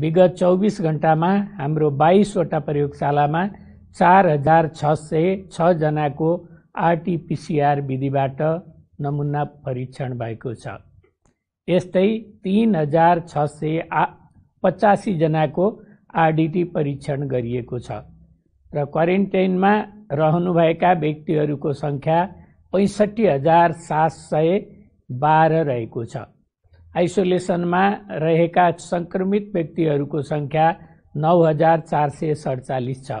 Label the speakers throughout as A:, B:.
A: विगत चौबिस घन्टामा हाम्रो बाइसवटा प्रयोगशालामा चार हजार छ सय छजनाको आरटिपिसिआर विधिबाट नमुना परीक्षण भएको छ यस्तै तिन हजार छ सय आ पचासीजनाको आरडिटी परीक्षण गरिएको छ र क्वारेन्टाइनमा रहनुभएका व्यक्तिहरूको सङ्ख्या पैँसठी हजार सात सय बाह्र रहेको छ आइसोलेसनमा रहेका सङ्क्रमित व्यक्तिहरूको सङ्ख्या नौ हजार चार सय सडचालिस छ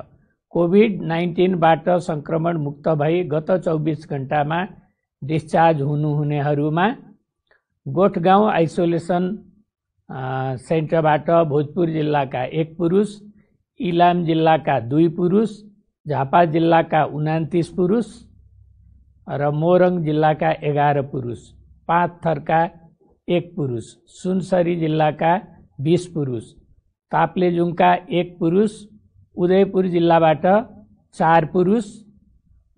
A: कोभिड नाइन्टिनबाट सङ्क्रमण मुक्त भई गत चौबिस घन्टामा डिस्चार्ज हुनुहुनेहरूमा गोठगाउँ आइसोलेसन सेन्टरबाट भोजपुर जिल्लाका एक पुरुष इलाम जिल्लाका दुई पुरुष झापा जिल्लाका उनातिस पुरुष र मोरङ जिल्लाका एघार पुरुष पाँच थरका एक पुरुष सुनसरी जिल्लाका बिस पुरुष ताप्लेजुङका एक पुरुष उदयपुर जिल्लाबाट चार पुरुष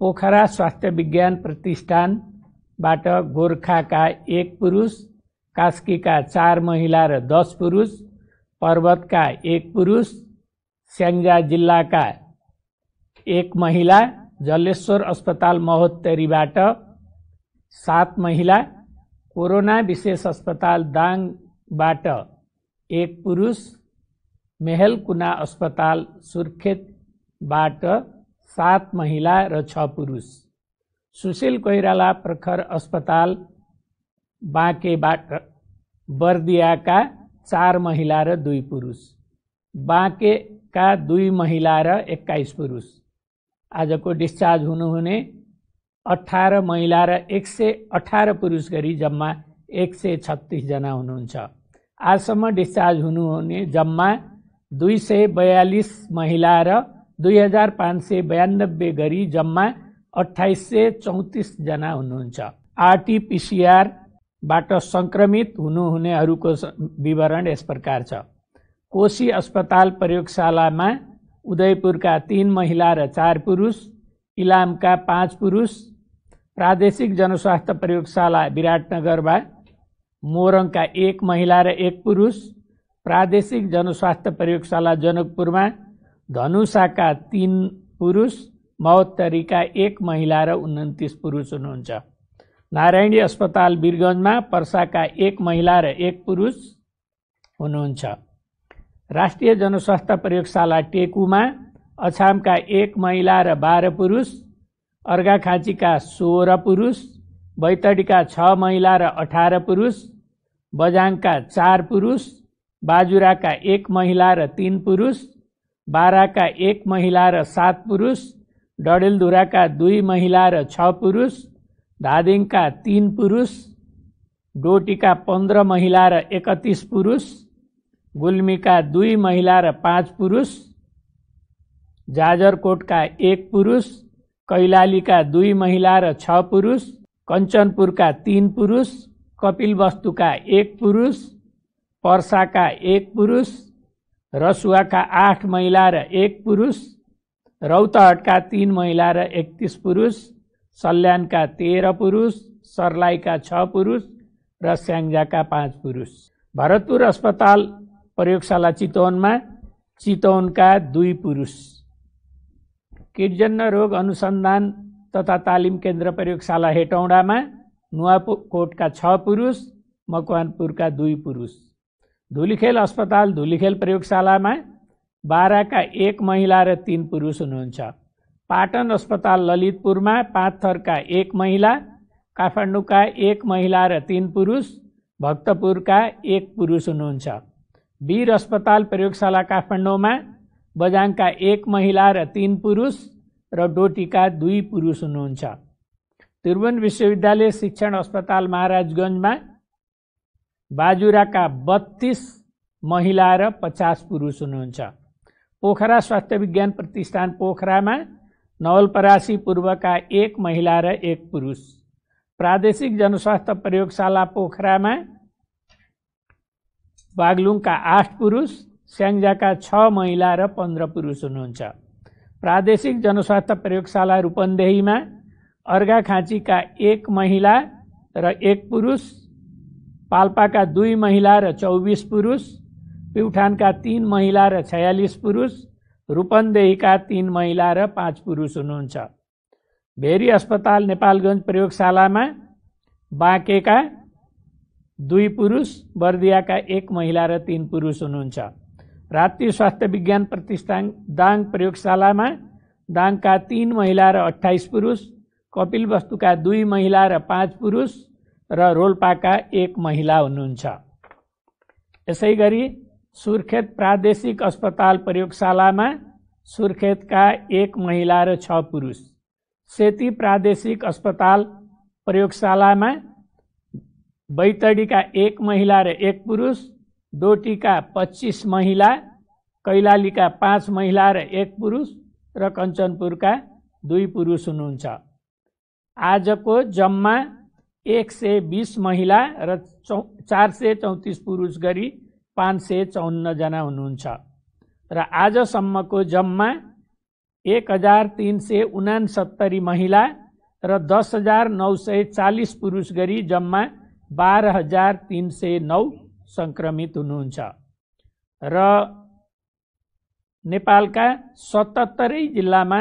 A: पोखरा स्वास्थ्य विज्ञान प्रतिष्ठानबाट गोर्खाका एक पुरुष कास्कीका चार महिला र दस पुरुष पर्वतका एक पुरुष स्याङ्जा जिल्लाका एक महिला जलेश्वर अस्पताल महोत्तरीबाट सात महिला कोरोना विशेष अस्पताल दाङबाट एक पुरुष मेहलकुना अस्पताल सुर्खेतबाट सात महिला र छ पुरुष सुशील कोइराला प्रखर अस्पताल बाँकेबाट बर्दियाका चार महिला र दुई पुरुष बाँकेका दुई महिला र एक्काइस पुरुष आजको डिस्चार्ज हुनुहुने अठार महिला र एक सय अठार पुरुष गरी जम्मा एक सय छत्तिसजना हुनुहुन्छ आजसम्म डिस्चार्ज हुनुहुने जम्मा दुई सय बयालिस महिला र दुई हजार पाँच सय बयानब्बे गरी जम्मा अठाइस सय चौतिसजना हुनुहुन्छ आरटिपिसिआरबाट सङ्क्रमित हुनुहुनेहरूको विवरण यस प्रकार छ कोशी अस्पताल प्रयोगशालामा उदयपुरका तिन महिला र चार पुरुष इलामका पाँच पुरुष प्रादेशिक जनस्वास्थ्य प्रयोगशाला विराटनगरमा मोरङका एक महिला र एक पुरुष प्रादेशिक जनस्वास्थ्य प्रयोगशाला जनकपुरमा धनुषाका तिन पुरुष महोत्तरीका एक महिला र उन्तिस पुरुष हुनुहुन्छ नारायणी अस्पताल वीरगन्जमा पर्साका एक महिला र एक पुरुष हुनुहुन्छ राष्ट्रिय जनस्वास्थ्य प्रयोगशाला टेकुमा अछामका एक महिला र बाह्र पुरुष अर्घाखाँचीका सोह्र पुरुष बैतडीका छ महिला र अठार पुरुष बजाङका चार पुरुष बाजुराका एक महिला र तिन पुरुष बाराका एक महिला र सात पुरुष डडेलधुराका दुई महिला र छ पुरुष धादिङका तिन पुरुष डोटीका पन्ध्र महिला र एकतिस पुरुष गुल्मीका दुई महिला र पाँच पुरुष जाजरकोटका एक पुरुष कैलालीका दुई महिला र छ पुरुष कञ्चनपुरका तीन पुरुष कपिलवस्तुका एक पुरुष पर्साका एक पुरुष रसुवाका आठ महिला र एक पुरुष रौतहटका तीन महिला र एकतिस पुरुष सल्यानका तेह्र पुरुष सर्लाईका छ पुरुष र स्याङ्जाका पाँच पुरुष भरतपुर अस्पताल प्रयोगशाला चितवनमा चितवनका दुई पुरुष किर्जन्य रोग अनुसन्धान तथा तालिम केन्द्र प्रयोगशाला हेटौँडामा नुवाकोटका छ पुरुष मकवानपुरका दुई पुरुष धुलीखेल अस्पताल धुलीखेल प्रयोगशालामा बाह्रका एक महिला र तिन पुरुष हुनुहुन्छ पाटन अस्पताल ललितपुरमा पाँच थरका एक महिला काठमाडौँका एक महिला र तिन पुरुष भक्तपुरका एक पुरुष हुनुहुन्छ वीर अस्पताल प्रयोगशाला काठमाडौँमा बझाङका एक महिला र तिन पुरुष र डोटीका दुई पुरुष हुनुहुन्छ त्रिभुवन विश्वविद्यालय शिक्षण अस्पताल महाराजगञ्जमा बाजुराका बत्तिस महिला र पचास पुरुष हुनुहुन्छ पोखरा स्वास्थ्य विज्ञान प्रतिष्ठान पोखरामा नवलपरासी पूर्वका एक महिला र एक पुरुष प्रादेशिक जनस्वास्थ्य प्रयोगशाला पोखरामा बागलुङका आठ पुरुष स्याङ्जाका छ महिला र पन्ध्र पुरुष हुनुहुन्छ प्रादेशिक जनस्वास्थ्य प्रयोगशाला रूपन्देहीमा अर्घाखाँचीका एक महिला र एक पुरुष पाल्पाका दुई महिला र चौबिस पुरुष प्युठानका तिन महिला र छयालिस पुरुष रूपन्देहीका तिन महिला र पाँच पुरुष हुनुहुन्छ भेरी अस्पताल नेपालगञ्ज प्रयोगशालामा बाँकेका दुई पुरुष बर्दियाका एक महिला र तिन पुरुष हुनुहुन्छ राष्ट्रिय स्वास्थ्य विज्ञान प्रतिष्ठान दाङ प्रयोगशालामा दाङका तिन महिला र अठाइस पुरुष कपिलवस्तुका दुई महिला र पाँच पुरुष र रोल्पाका एक महिला हुनुहुन्छ यसै गरी सुर्खेत प्रादेशिक अस्पताल प्रयोगशालामा सुर्खेतका एक महिला र छ पुरुष सेती प्रादेशिक अस्पताल प्रयोगशालामा बैतडीका एक महिला र एक पुरुष डोटीका पच्चिस महिला कैलालीका पाँच महिला र एक पुरुष र कञ्चनपुरका दुई पुरुष हुनुहुन्छ आजको जम्मा एक सय बिस महिला र चौ चार सय चौतिस पुरुष गरी पाँच सय चौन्नजना हुनुहुन्छ र आजसम्मको जम्मा एक हजार तिन सय उनासत्तरी महिला र दस हजार नौ सय चालिस पुरुष गरी जम्मा बाह्र हजार तिन सय नौ सङ्क्रमित हुनुहुन्छ र नेपालका सतहत्तरै जिल्लामा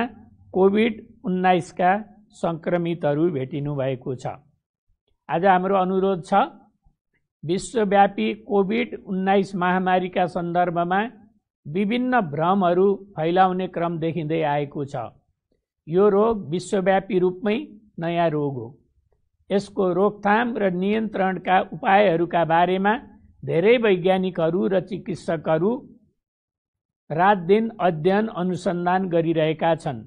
A: कोभिड उन्नाइसका सङ्क्रमितहरू भेटिनु भएको छ आज हाम्रो अनुरोध छ विश्वव्यापी कोभिड उन्नाइस महामारीका सन्दर्भमा विभिन्न भ्रमहरू फैलाउने क्रम देखिँदै आएको छ यो रोग विश्वव्यापी रूपमै नयाँ रोग हो यसको रोकथाम र नियन्त्रणका उपायहरूका बारेमा धेरै वैज्ञानिकहरू र चिकित्सकहरू रात दिन अध्ययन अनुसन्धान गरिरहेका छन्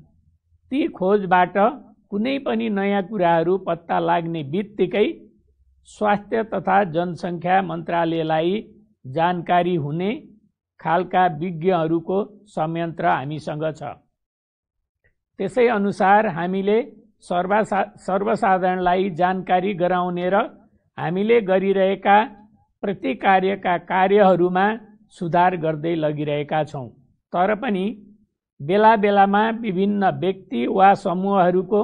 A: ती खोजबाट कुनै पनि नयाँ कुराहरू पत्ता लाग्ने बित्तिकै स्वास्थ्य तथा जनसङ्ख्या मन्त्रालयलाई जानकारी हुने खालका विज्ञहरूको संयन्त्र हामीसँग छ त्यसै अनुसार हामीले सर्वासा सर्वसाधारणलाई जानकारी गराउने र हामीले गरिरहेका प्रत्येक कार्यका कार्यहरूमा सुधार गर्दै लगिरहेका छौँ तर पनि बेला बेलामा विभिन्न व्यक्ति वा समूहहरूको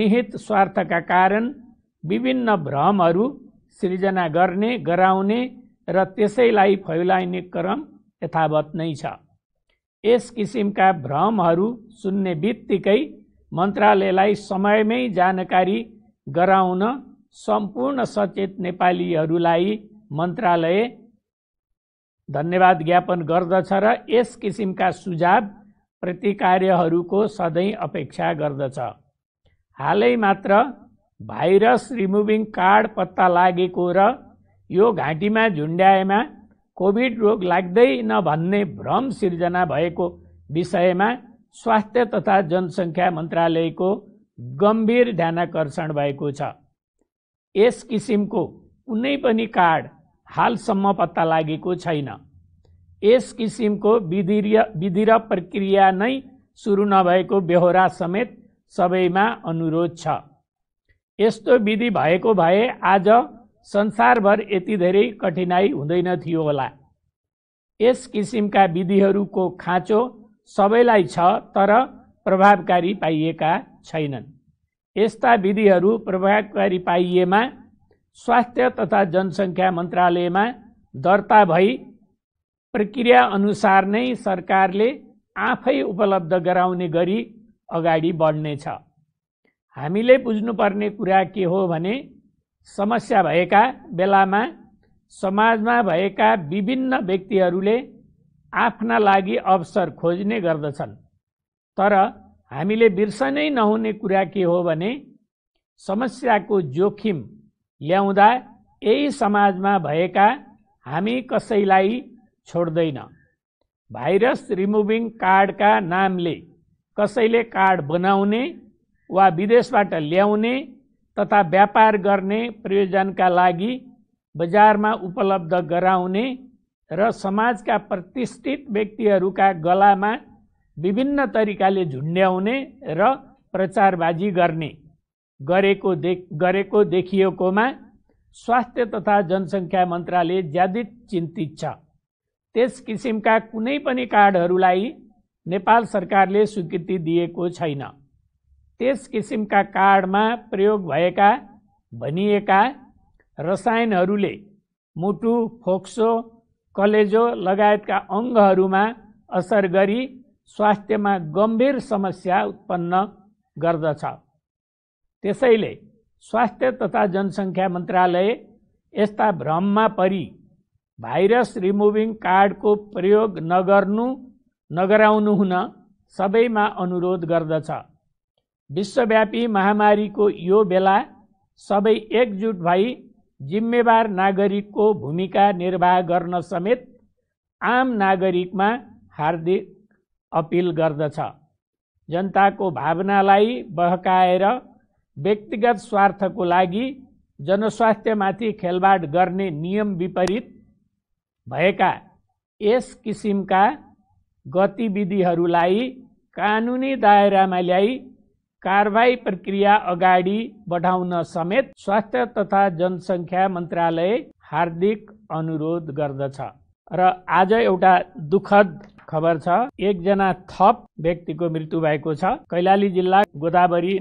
A: निहित स्वार्थका कारण विभिन्न भ्रमहरू सृजना गर्ने गराउने र त्यसैलाई फैलाइने क्रम यथावत नै छ यस किसिमका भ्रमहरू सुन्ने बित्तिकै मन्त्रालयलाई समयमै जानकारी गराउन सम्पूर्ण सचेत नेपालीहरूलाई मन्त्रालय धन्यवाद ज्ञापन गर्दछ र यस किसिमका सुझाव प्रतिकार्यहरूको सधैँ अपेक्षा गर्दछ हालै मात्र भाइरस रिमुभिङ कार्ड पत्ता लागेको र यो घाँटीमा झुन्ड्याएमा कोभिड रोग लाग्दै नभन्ने भ्रम सिर्जना भएको विषयमा स्वास्थ्य तथा जनसङ्ख्या मन्त्रालयको गम्भीर ध्यानाकर्षण भएको छ यस किसिमको कुनै पनि कार्ड हालसम्म पत्ता लागेको छैन यस किसिमको विधिर विधिर प्रक्रिया नै सुरु नभएको बेहोरा समेत सबैमा अनुरोध छ यस्तो विधि भएको भए आज संसारभर यति धेरै कठिनाई हुँदैन थियो होला यस किसिमका विधिहरूको खाँचो सबैलाई छ तर प्रभावकारी पाइएका छैनन् यस्ता विधिहरू प्रभावकारी पाइएमा स्वास्थ्य तथा जनसङ्ख्या मन्त्रालयमा दर्ता भई प्रक्रिया अनुसार नै सरकारले आफै उपलब्ध गराउने गरी अगाडि बढ्नेछ हामीले बुझ्नुपर्ने कुरा के हो भने समस्या भएका बेलामा समाजमा भएका विभिन्न व्यक्तिहरूले आफ्ना लागि अवसर खोज्ने गर्दछन् तर हामीले बिर्सनै नहुने कुरा के हो भने समस्याको जोखिम ल्याउँदा यही समाजमा भएका हामी कसैलाई छोड्दैन भाइरस रिमुभिङ कार्डका नामले कसैले कार्ड बनाउने वा विदेशबाट ल्याउने तथा व्यापार गर्ने प्रयोजनका लागि बजारमा उपलब्ध गराउने र समाजका प्रतिष्ठित व्यक्तिहरूका गलामा विभिन्न तरिकाले झुन्ड्याउने र प्रचारबाजी गर्ने गरेको देख गरेको देखिएकोमा स्वास्थ्य तथा जनसङ्ख्या मन्त्रालय ज्यादै चिन्तित छ त्यस किसिमका कुनै पनि कार्डहरूलाई नेपाल सरकारले स्वीकृति दिएको छैन त्यस किसिमका कार्डमा प्रयोग भएका भनिएका रसायनहरूले मुटु फोक्सो कलेजो लगायतका अङ्गहरूमा असर गरी स्वास्थ्यमा गम्भीर समस्या उत्पन्न गर्दछ त्यसैले स्वास्थ्य तथा जनसङ्ख्या मन्त्रालय यस्ता भ्रममा परि भाइरस रिमुभिङ कार्डको प्रयोग नगर्नु नगराउनु हुन सबैमा अनुरोध गर्दछ विश्वव्यापी महामारीको यो बेला सबै एकजुट भई जिम्मेवार नागरिकको भूमिका निर्वाह गर्न समेत आम नागरिकमा हार्दिक अपिल गर्दछ जनताको भावनालाई बहकाएर व्यक्तिगत स्वार्थको लागि जनस्वास्थ्यमाथि खेलबाड गर्ने नियम विपरीत भएका यस किसिमका गतिविधिहरूलाई कानुनी दायरामा ल्याई कारवाही प्रक्रिया अगाडि बढाउन समेत स्वास्थ्य तथा जनसङ्ख्या मन्त्रालय हार्दिक अनुरोध गर्दछ र आज एउटा दुखद खबर छ एकजना थप व्यक्तिको मृत्यु भएको छ कैलाली जिल्ला गोदावरी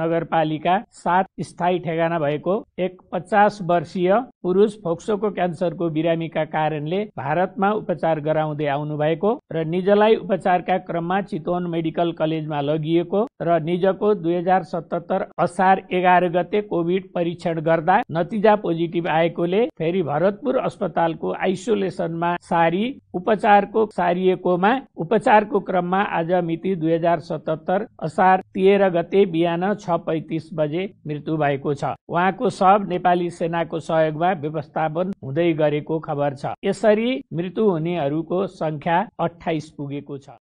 A: नगरपालिका सात स्थायी ठेगाना भएको एक पचास वर्षीय पुरुष फोक्सोको क्यान्सरको बिरामीका कारणले भारतमा उपचार गराउँदै आउनु भएको र निजलाई उपचारका क्रममा चितवन मेडिकल कलेजमा लगिएको र निजको दुई हजार सतहत्तर असार एघार गते कोभिड परीक्षण गर्दा नतिजा पोजिटिभ आएकोले फेरि भरतपुर अस्पतालको आइसोलेसनमा सारी उपचारको सारिएकोमा उपचारको क्रममा आज मिति दुई हजार सतहत्तर असार तेह्र गते बिहान छ पैतिस बजे मृत्यु भएको छ उहाँको शव नेपाली सेनाको सहयोगमा व्यवस्थापन हुँदै गरेको खबर छ यसरी मृत्यु हुनेहरूको संख्या अठाइस पुगेको छ